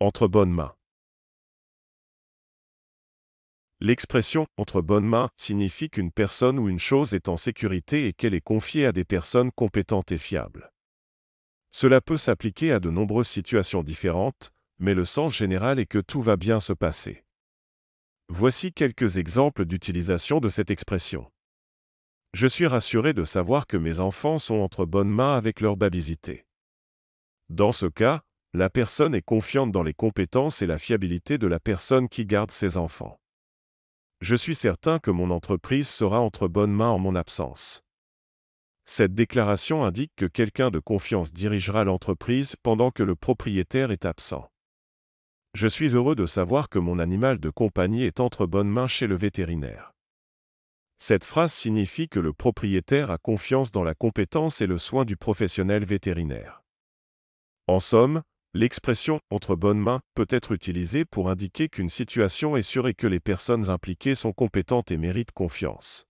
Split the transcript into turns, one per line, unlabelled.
entre bonnes mains. L'expression entre bonnes mains signifie qu'une personne ou une chose est en sécurité et qu'elle est confiée à des personnes compétentes et fiables. Cela peut s'appliquer à de nombreuses situations différentes, mais le sens général est que tout va bien se passer. Voici quelques exemples d'utilisation de cette expression. Je suis rassuré de savoir que mes enfants sont entre bonnes mains avec leur babysité. Dans ce cas, la personne est confiante dans les compétences et la fiabilité de la personne qui garde ses enfants. Je suis certain que mon entreprise sera entre bonnes mains en mon absence. Cette déclaration indique que quelqu'un de confiance dirigera l'entreprise pendant que le propriétaire est absent. Je suis heureux de savoir que mon animal de compagnie est entre bonnes mains chez le vétérinaire. Cette phrase signifie que le propriétaire a confiance dans la compétence et le soin du professionnel vétérinaire. En somme, L'expression entre bonnes mains peut être utilisée pour indiquer qu'une situation est sûre et que les personnes impliquées sont compétentes et méritent confiance.